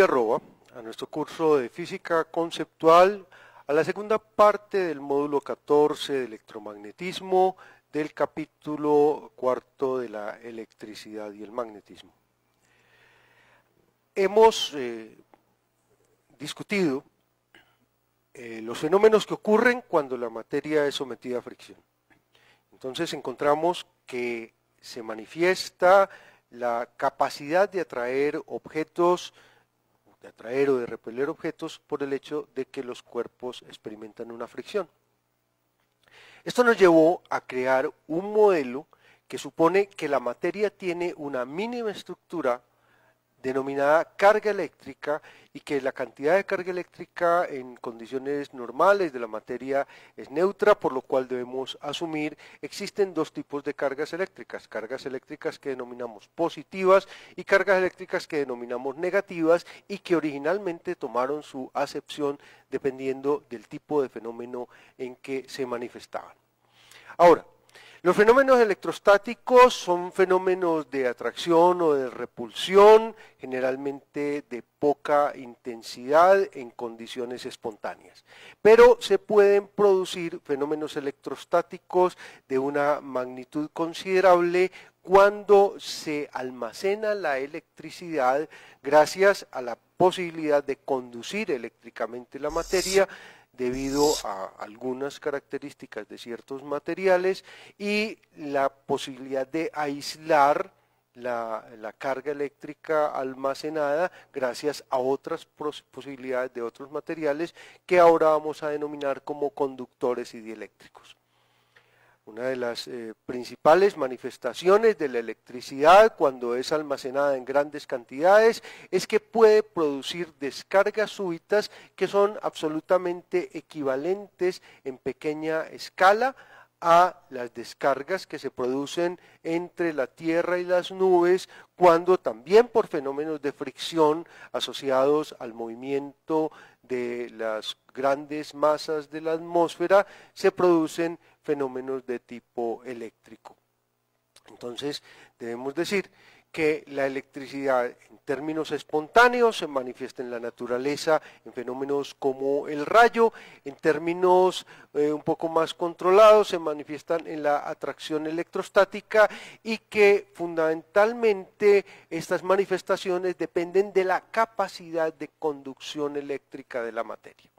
Arroba a nuestro curso de física conceptual, a la segunda parte del módulo 14 de electromagnetismo del capítulo cuarto de la electricidad y el magnetismo. Hemos eh, discutido eh, los fenómenos que ocurren cuando la materia es sometida a fricción. Entonces encontramos que se manifiesta la capacidad de atraer objetos de atraer o de repeler objetos por el hecho de que los cuerpos experimentan una fricción. Esto nos llevó a crear un modelo que supone que la materia tiene una mínima estructura denominada carga eléctrica y que la cantidad de carga eléctrica en condiciones normales de la materia es neutra, por lo cual debemos asumir existen dos tipos de cargas eléctricas, cargas eléctricas que denominamos positivas y cargas eléctricas que denominamos negativas y que originalmente tomaron su acepción dependiendo del tipo de fenómeno en que se manifestaban. Ahora, los fenómenos electrostáticos son fenómenos de atracción o de repulsión, generalmente de poca intensidad en condiciones espontáneas. Pero se pueden producir fenómenos electrostáticos de una magnitud considerable cuando se almacena la electricidad gracias a la posibilidad de conducir eléctricamente la materia debido a algunas características de ciertos materiales y la posibilidad de aislar la, carga eléctrica almacenada gracias a otras posibilidades de otros materiales que ahora vamos a denominar como conductores y dieléctricos. Una de las eh, principales manifestaciones de la electricidad cuando es almacenada en grandes cantidades es que puede producir descargas súbitas que son absolutamente equivalentes en pequeña escala a las descargas que se producen entre la Tierra y las nubes, cuando también por fenómenos de fricción asociados al movimiento de las grandes masas de la atmósfera se producen fenómenos de tipo eléctrico. Entonces, debemos decir que la electricidad términos espontáneos, se manifiesta en la naturaleza, en fenómenos como el rayo, en términos eh, un poco más controlados, se manifiestan en la atracción electrostática y que fundamentalmente estas manifestaciones dependen de la capacidad de conducción eléctrica de la materia.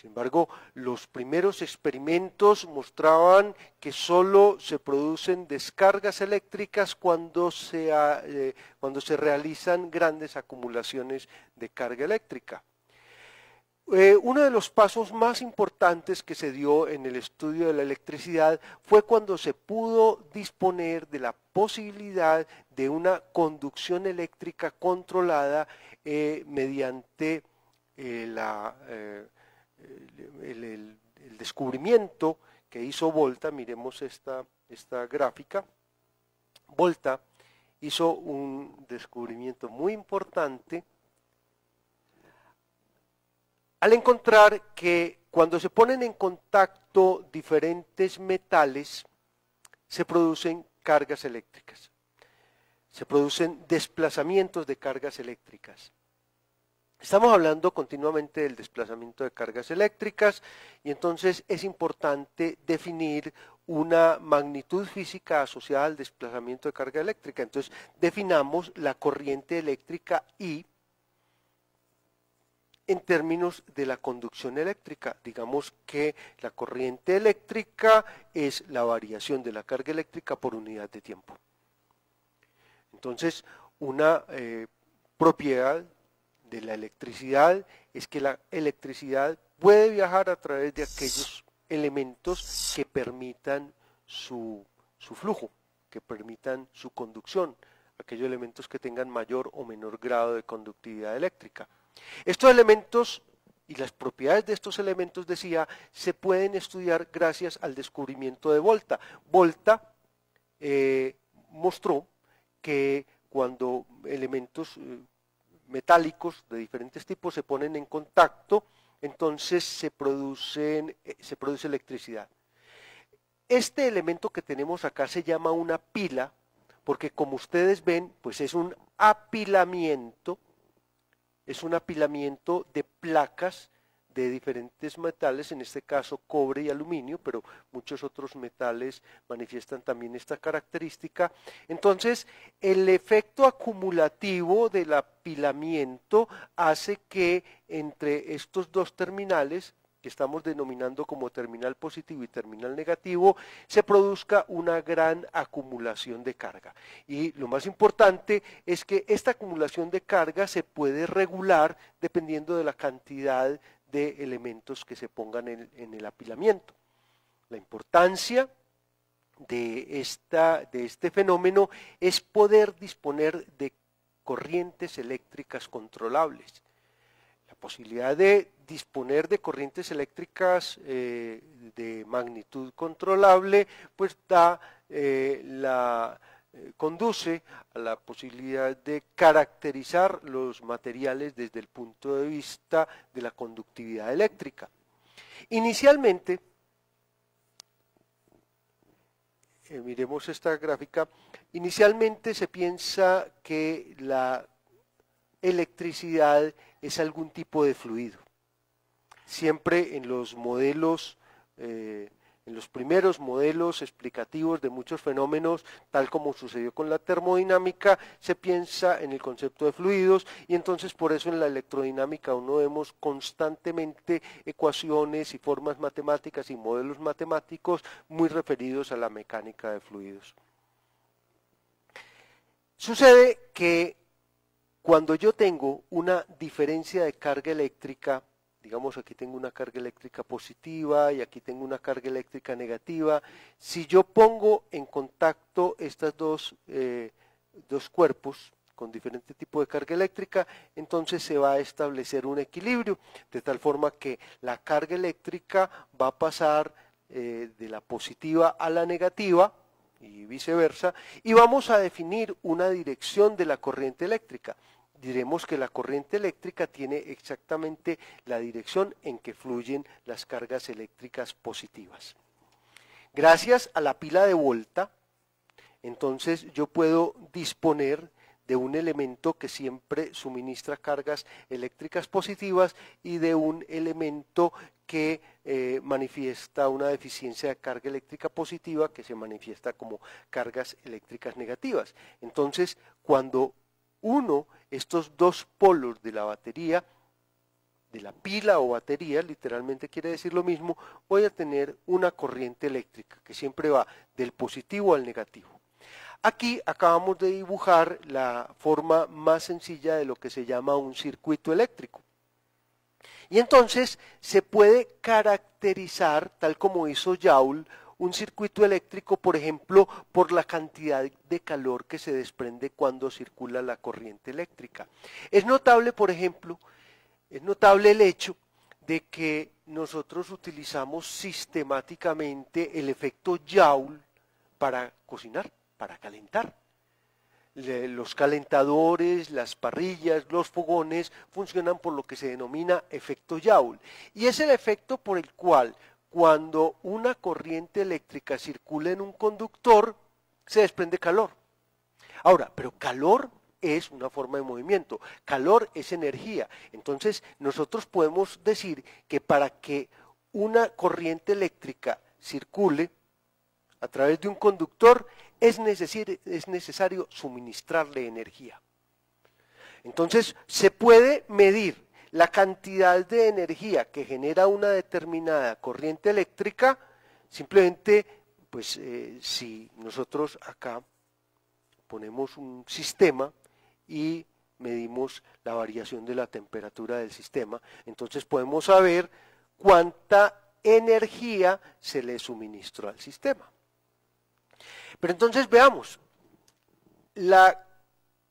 Sin embargo, los primeros experimentos mostraban que solo se producen descargas eléctricas cuando se, ah, eh, cuando se realizan grandes acumulaciones de carga eléctrica. Eh, uno de los pasos más importantes que se dio en el estudio de la electricidad fue cuando se pudo disponer de la posibilidad de una conducción eléctrica controlada eh, mediante la el, descubrimiento que hizo Volta, miremos esta, esta gráfica, Volta hizo un descubrimiento muy importante al encontrar que cuando se ponen en contacto diferentes metales, se producen cargas eléctricas, se producen desplazamientos de cargas eléctricas. Estamos hablando continuamente del desplazamiento de cargas eléctricas y entonces es importante definir una magnitud física asociada al desplazamiento de carga eléctrica. Entonces definamos la corriente eléctrica I en términos de la conducción eléctrica. Digamos que la corriente eléctrica es la variación de la carga eléctrica por unidad de tiempo. Entonces, una eh, propiedad de la electricidad es que la electricidad puede viajar a través de aquellos elementos que permitan su, flujo, que permitan su conducción, aquellos elementos que tengan mayor o menor grado de conductividad eléctrica. Estos elementos y las propiedades de estos elementos, decía, se pueden estudiar gracias al descubrimiento de Volta. Volta eh, mostró que cuando elementos eh, metálicos de diferentes tipos se ponen en contacto, entonces eh, se, produce electricidad. Este elemento que tenemos acá se llama una pila, porque como ustedes ven, pues es un apilamiento, es un apilamiento de placas de diferentes metales, en este caso cobre y aluminio, pero muchos otros metales manifiestan también esta característica. Entonces, el efecto acumulativo del apilamiento hace que entre estos dos terminales, que estamos denominando como terminal positivo y terminal negativo, se produzca una gran acumulación de carga. Y lo más importante es que esta acumulación de carga se puede regular dependiendo de la cantidad de elementos que se pongan en, el apilamiento. La importancia de, esta, de este fenómeno es poder disponer de corrientes eléctricas controlables. La posibilidad de disponer de corrientes eléctricas eh, de magnitud controlable, pues da eh, la eh, conduce a la posibilidad de caracterizar los materiales desde el punto de vista de la conductividad eléctrica. Inicialmente, eh, miremos esta gráfica, inicialmente se piensa que la electricidad es algún tipo de fluido. Siempre en los modelos eh, en los primeros modelos explicativos de muchos fenómenos, tal como sucedió con la termodinámica, se piensa en el concepto de fluidos y entonces por eso en la electrodinámica uno vemos constantemente ecuaciones y formas matemáticas y modelos matemáticos muy referidos a la mecánica de fluidos. Sucede que cuando yo tengo una diferencia de carga eléctrica digamos aquí tengo una carga eléctrica positiva y aquí tengo una carga eléctrica negativa. Si yo pongo en contacto estos dos, eh, dos cuerpos con diferente tipo de carga eléctrica, entonces se va a establecer un equilibrio, de tal forma que la carga eléctrica va a pasar eh, de la positiva a la negativa y viceversa, y vamos a definir una dirección de la corriente eléctrica diremos que la corriente eléctrica tiene exactamente la dirección en que fluyen las cargas eléctricas positivas. Gracias a la pila de vuelta, entonces yo puedo disponer de un elemento que siempre suministra cargas eléctricas positivas y de un elemento que eh, manifiesta una deficiencia de carga eléctrica positiva que se manifiesta como cargas eléctricas negativas. Entonces, cuando uno estos dos polos de la batería, de la pila o batería, literalmente quiere decir lo mismo, voy a tener una corriente eléctrica que siempre va del positivo al negativo. Aquí acabamos de dibujar la forma más sencilla de lo que se llama un circuito eléctrico. Y entonces se puede caracterizar, tal como hizo Joule, un circuito eléctrico, por ejemplo, por la cantidad de calor que se desprende cuando circula la corriente eléctrica. Es notable, por ejemplo, es notable el hecho de que nosotros utilizamos sistemáticamente el efecto Joule para cocinar, para calentar. los calentadores, las parrillas, los fogones funcionan por lo que se denomina efecto Joule. Y es el efecto por el cual cuando una corriente eléctrica circula en un conductor, se desprende calor. Ahora, pero calor es una forma de movimiento, calor es energía. Entonces, nosotros podemos decir que para que una corriente eléctrica circule a través de un conductor, es, es necesario suministrarle energía. Entonces, se puede medir la cantidad de energía que genera una determinada corriente eléctrica, simplemente, pues eh, si nosotros acá ponemos un sistema y medimos la variación de la temperatura del sistema, entonces podemos saber cuánta energía se le suministró al sistema. Pero entonces veamos, la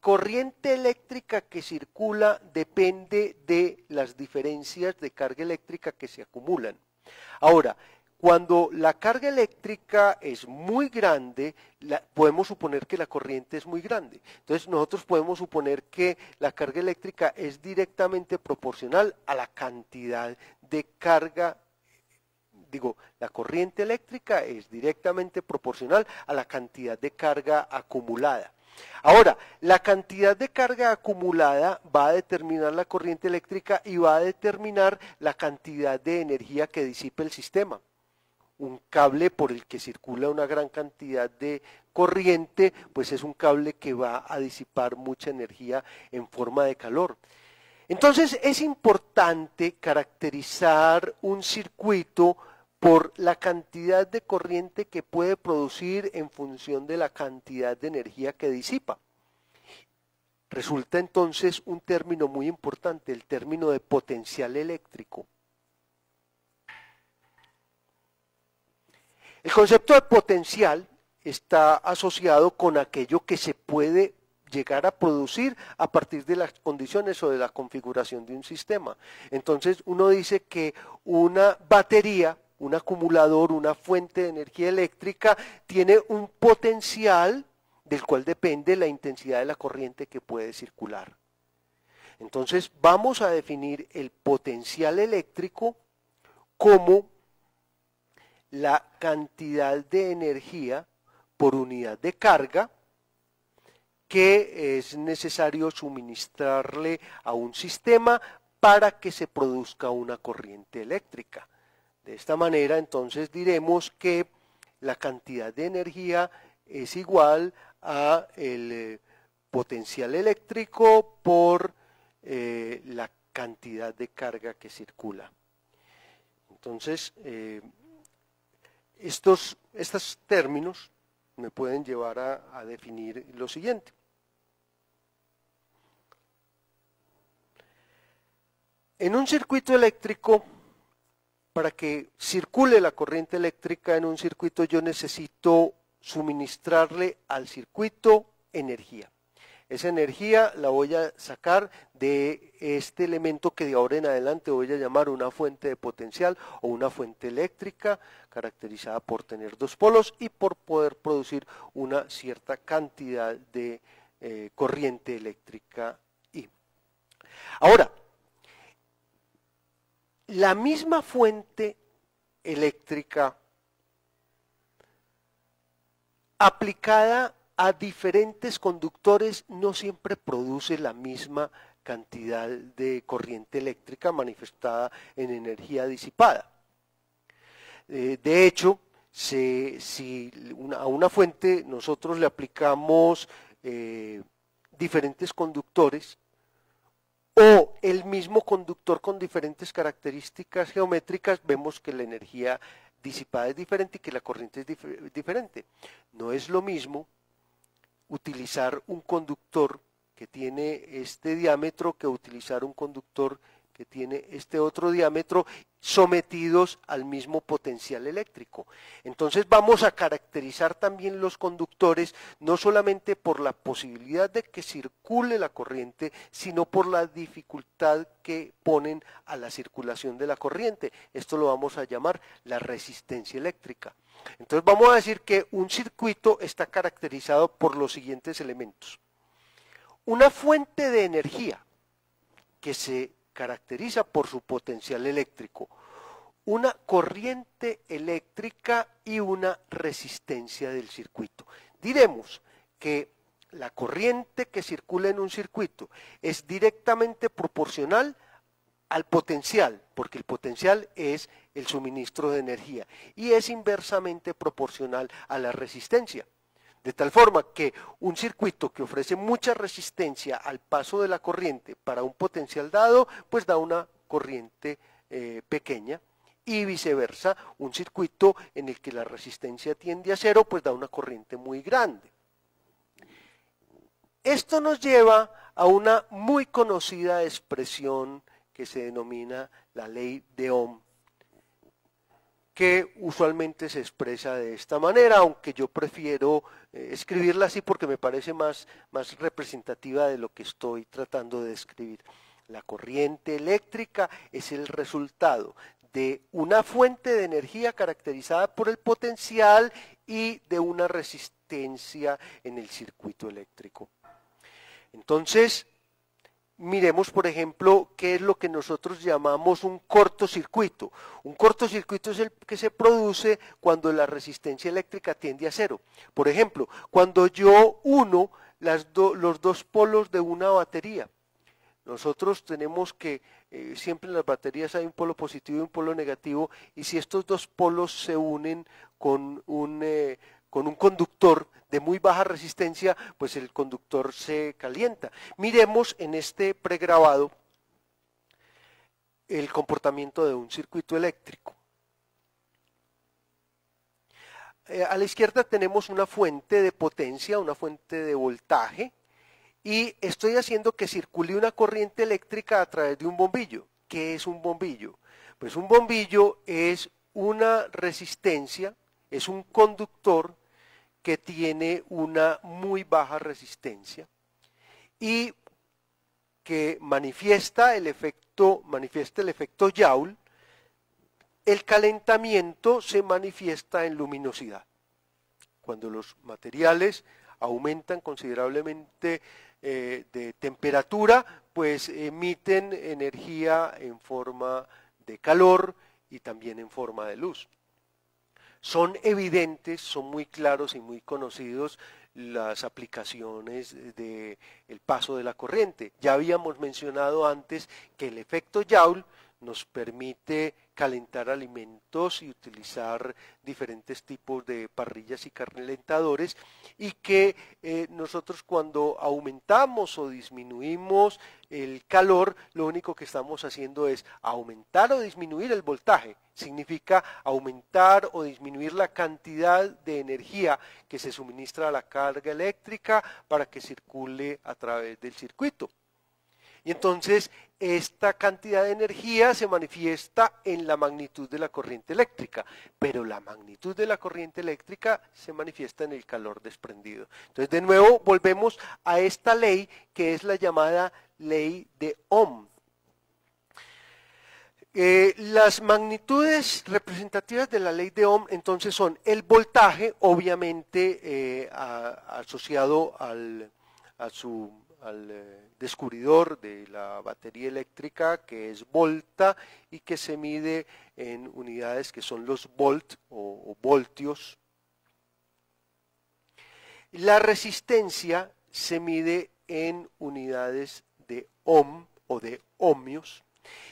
corriente eléctrica que circula depende de las diferencias de carga eléctrica que se acumulan. Ahora, cuando la carga eléctrica es muy grande, podemos suponer que la corriente es muy grande. Entonces nosotros podemos suponer que la carga eléctrica es directamente proporcional a la cantidad de carga digo, la corriente eléctrica es directamente proporcional a la cantidad de carga acumulada. Ahora, la cantidad de carga acumulada va a determinar la corriente eléctrica y va a determinar la cantidad de energía que disipe el sistema. Un cable por el que circula una gran cantidad de corriente, pues es un cable que va a disipar mucha energía en forma de calor. Entonces es importante caracterizar un circuito por la cantidad de corriente que puede producir en función de la cantidad de energía que disipa. Resulta entonces un término muy importante, el término de potencial eléctrico. El concepto de potencial está asociado con aquello que se puede llegar a producir a partir de las condiciones o de la configuración de un sistema. Entonces uno dice que una batería un acumulador, una fuente de energía eléctrica, tiene un potencial del cual depende la intensidad de la corriente que puede circular. Entonces vamos a definir el potencial eléctrico como la cantidad de energía por unidad de carga que es necesario suministrarle a un sistema para que se produzca una corriente eléctrica. De esta manera, entonces diremos que la cantidad de energía es igual a el eh, potencial eléctrico por eh, la cantidad de carga que circula. Entonces, eh, estos, términos me pueden llevar a definir lo siguiente. En un circuito eléctrico, para que circule la corriente eléctrica en un circuito, yo necesito suministrarle al circuito energía. Esa energía la voy a sacar de este elemento que de ahora en adelante voy a llamar una fuente de potencial o una fuente eléctrica, caracterizada por tener dos polos y por poder producir una cierta cantidad de eh, corriente eléctrica I. Ahora, la misma fuente eléctrica aplicada a diferentes conductores no siempre produce la misma cantidad de corriente eléctrica manifestada en energía disipada. Eh, de hecho, si a una fuente nosotros le aplicamos eh, diferentes conductores, o el mismo conductor con diferentes características geométricas, vemos que la energía disipada es diferente y que la corriente es diferente. No es lo mismo utilizar un conductor que tiene este diámetro que utilizar un conductor que tiene este otro diámetro sometidos al mismo potencial eléctrico. Entonces vamos a caracterizar también los conductores no solamente por la posibilidad de que circule la corriente, sino por la dificultad que ponen a la circulación de la corriente. Esto lo vamos a llamar la resistencia eléctrica. Entonces vamos a decir que un circuito está caracterizado por los siguientes elementos. Una fuente de energía que se caracteriza por su potencial eléctrico, una corriente eléctrica y una resistencia del circuito. Diremos que la corriente que circula en un circuito es directamente proporcional al potencial, porque el potencial es el suministro de energía, y es inversamente proporcional a la resistencia, de tal forma que un circuito que ofrece mucha resistencia al paso de la corriente para un potencial dado, pues da una corriente eh, pequeña y viceversa, un circuito en el que la resistencia tiende a cero, pues da una corriente muy grande. Esto nos lleva a una muy conocida expresión que se denomina la ley de Ohm que usualmente se expresa de esta manera, aunque yo prefiero eh, escribirla así porque me parece más, más representativa de lo que estoy tratando de describir. La corriente eléctrica es el resultado de una fuente de energía caracterizada por el potencial y de una resistencia en el circuito eléctrico. Entonces, miremos, por ejemplo, qué es lo que nosotros llamamos un cortocircuito. Un cortocircuito es el que se produce cuando la resistencia eléctrica tiende a cero. Por ejemplo, cuando yo uno los dos polos de una batería. Nosotros tenemos que, eh, siempre en las baterías hay un polo positivo y un polo negativo, y si estos dos polos se unen con un... Eh, con un conductor de muy baja resistencia, pues el conductor se calienta. Miremos en este pregrabado el comportamiento de un circuito eléctrico. Eh, a la izquierda tenemos una fuente de potencia, una fuente de voltaje, y estoy haciendo que circule una corriente eléctrica a través de un bombillo. ¿Qué es un bombillo? Pues un bombillo es una resistencia, es un conductor que tiene una muy baja resistencia y que manifiesta el efecto, manifiesta el efecto Joule, el calentamiento se manifiesta en luminosidad. Cuando los materiales aumentan considerablemente eh, de temperatura, pues emiten energía en forma de calor y también en forma de luz. Son evidentes, son muy claros y muy conocidos las aplicaciones del el paso de la corriente. Ya habíamos mencionado antes que el efecto Joule nos permite calentar alimentos y utilizar diferentes tipos de parrillas y calentadores y que eh, nosotros cuando aumentamos o disminuimos el calor, lo único que estamos haciendo es aumentar o disminuir el voltaje. Significa aumentar o disminuir la cantidad de energía que se suministra a la carga eléctrica para que circule a través del circuito. Y entonces esta cantidad de energía se manifiesta en la magnitud de la corriente eléctrica, pero la magnitud de la corriente eléctrica se manifiesta en el calor desprendido. Entonces, de nuevo, volvemos a esta ley que es la llamada ley de Ohm. Eh, las magnitudes representativas de la ley de Ohm entonces son el voltaje, obviamente eh, asociado a su al eh, descubridor de la batería eléctrica que es volta y que se mide en unidades que son los volt o, voltios. La resistencia se mide en unidades de ohm o de ohmios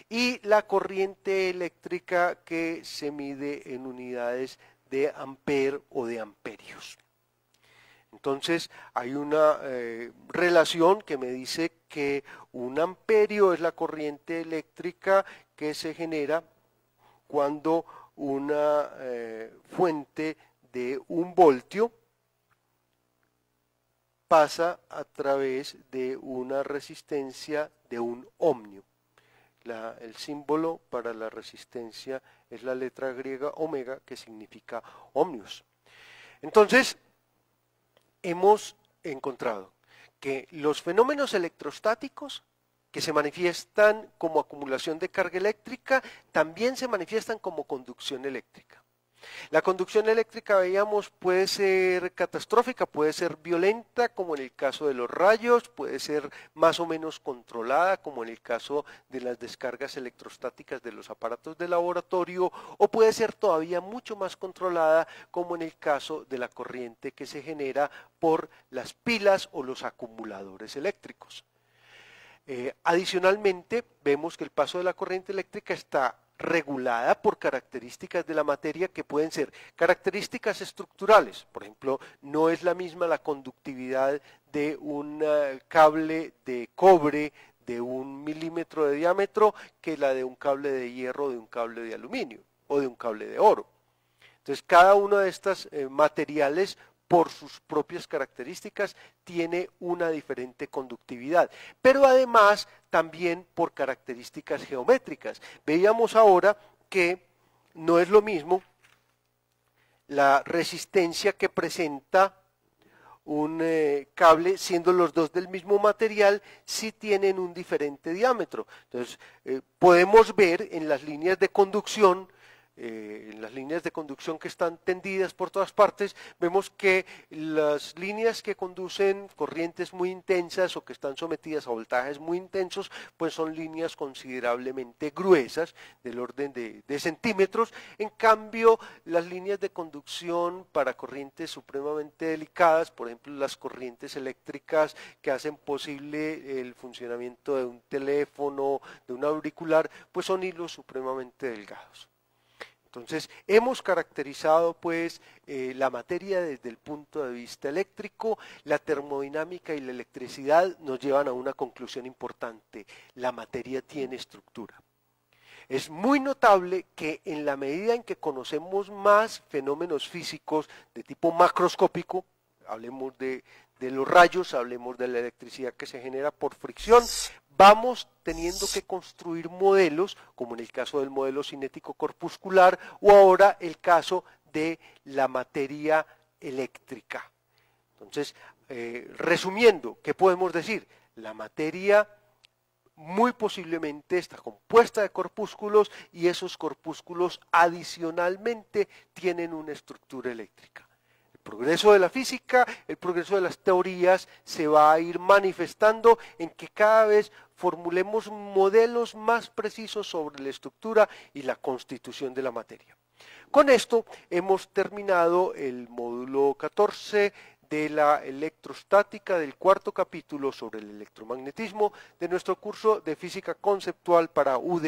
y la corriente eléctrica que se mide en unidades de amper o de amperios. Entonces hay una eh, relación que me dice que un amperio es la corriente eléctrica que se genera cuando una eh, fuente de un voltio pasa a través de una resistencia de un ohmio. el símbolo para la resistencia es la letra griega omega que significa ohmios. Entonces, hemos encontrado que los fenómenos electrostáticos que se manifiestan como acumulación de carga eléctrica también se manifiestan como conducción eléctrica. La conducción eléctrica, veíamos, puede ser catastrófica, puede ser violenta, como en el caso de los rayos, puede ser más o menos controlada, como en el caso de las descargas electrostáticas de los aparatos de laboratorio, o puede ser todavía mucho más controlada, como en el caso de la corriente que se genera por las pilas o los acumuladores eléctricos. Eh, adicionalmente, vemos que el paso de la corriente eléctrica está regulada por características de la materia que pueden ser características estructurales. Por ejemplo, no es la misma la conductividad de un eh, cable de cobre de un milímetro de diámetro que la de un cable de hierro, de un cable de aluminio o de un cable de oro. Entonces, cada uno de estos eh, materiales por sus propias características tiene una diferente conductividad, pero además también por características geométricas. Veíamos ahora que no es lo mismo la resistencia que presenta un eh, cable, siendo los dos del mismo material, si tienen un diferente diámetro. Entonces, eh, podemos ver en las líneas de conducción en eh, las líneas de conducción que están tendidas por todas partes, vemos que las líneas que conducen corrientes muy intensas o que están sometidas a voltajes muy intensos, pues son líneas considerablemente gruesas, del orden de, de centímetros. En cambio, las líneas de conducción para corrientes supremamente delicadas, por ejemplo, las corrientes eléctricas que hacen posible el funcionamiento de un teléfono, de un auricular, pues son hilos supremamente delgados. Entonces, hemos caracterizado pues eh, la materia desde el punto de vista eléctrico, la termodinámica y la electricidad nos llevan a una conclusión importante, la materia tiene estructura. Es muy notable que en la medida en que conocemos más fenómenos físicos de tipo macroscópico, hablemos de los rayos, hablemos de la electricidad que se genera por fricción, vamos teniendo que construir modelos, como en el caso del modelo cinético corpuscular o ahora el caso de la materia eléctrica. Entonces, eh, resumiendo, ¿qué podemos decir? La materia muy posiblemente está compuesta de corpúsculos y esos corpúsculos adicionalmente tienen una estructura eléctrica progreso de la física, el progreso de las teorías se va a ir manifestando en que cada vez formulemos modelos más precisos sobre la estructura y la constitución de la materia. Con esto hemos terminado el módulo 14 de la electrostática del cuarto capítulo sobre el electromagnetismo de nuestro curso de física conceptual para Ud.